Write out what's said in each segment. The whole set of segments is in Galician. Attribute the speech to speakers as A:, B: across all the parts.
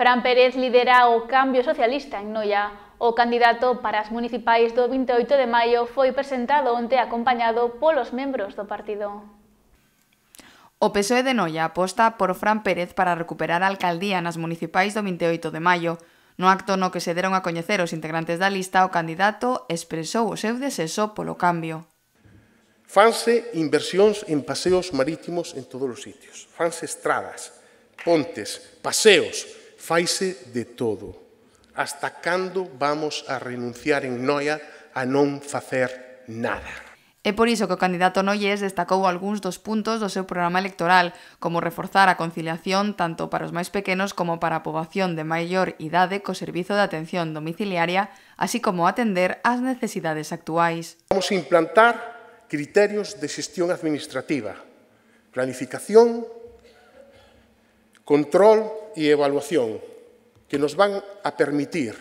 A: Fran Pérez lidera o Cambio Socialista en Noia. O candidato para as municipais do 28 de maio foi presentado onte acompañado polos membros do partido. O PSOE de Noia aposta por Fran Pérez para recuperar a alcaldía nas municipais do 28 de maio. No acto no que se deron a coñecer os integrantes da lista, o candidato expresou o seu desexo polo cambio.
B: Fanse inversións en paseos marítimos en todos os sitios. Fanse estradas, pontes, paseos, faise de todo. Hasta cando vamos a renunciar en Noia a non facer nada?
A: É por iso que o candidato Noyes destacou algúns dos puntos do seu programa electoral, como reforzar a conciliación tanto para os máis pequenos como para a poboación de maior idade co servizo de atención domiciliaria, así como atender ás necesidades actuais.
B: Vamos a implantar criterios de xestión administrativa, planificación, control e evaluación que nos van a permitir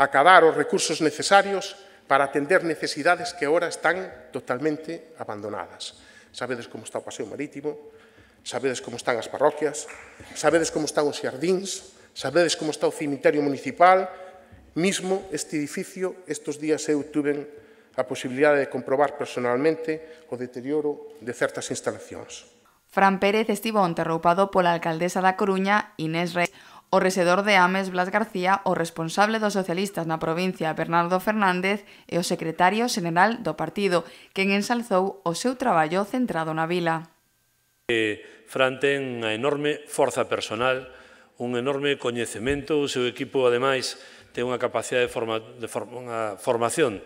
B: acabar os recursos necesarios para atender necesidades que ahora están totalmente abandonadas. Sabedes como está o paseo marítimo, sabedes como están as parroquias, sabedes como están os xardíns, sabedes como está o cemiterio municipal, mismo este edificio, estos días eu tuve a posibilidade de comprobar personalmente o deterioro de certas
A: instalacións. Fran Pérez estivo onte roupado pola alcaldesa da Coruña, Inés Reis, o rexedor de Ames Blas García, o responsable dos socialistas na provincia Bernardo Fernández e o secretario general do partido, quen ensalzou o seu traballo centrado na vila.
C: Eh, Fran ten unha enorme forza personal, un enorme coñecemento, o seu equipo, ademais, ten unha capacidade de, forma, de unha formación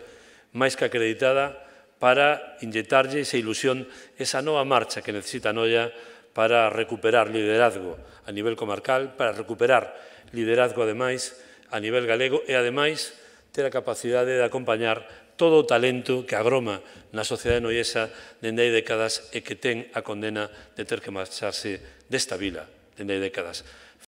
C: máis que acreditada, para inyectarlle esa ilusión, esa nova marcha que necesita Noia para recuperar liderazgo a nivel comarcal, para recuperar liderazgo ademais a nivel galego e ademais ter a capacidade de acompañar todo o talento que agroma na sociedade noiesa dende hai décadas e que ten a condena de ter que marcharse desta vila dende hai décadas.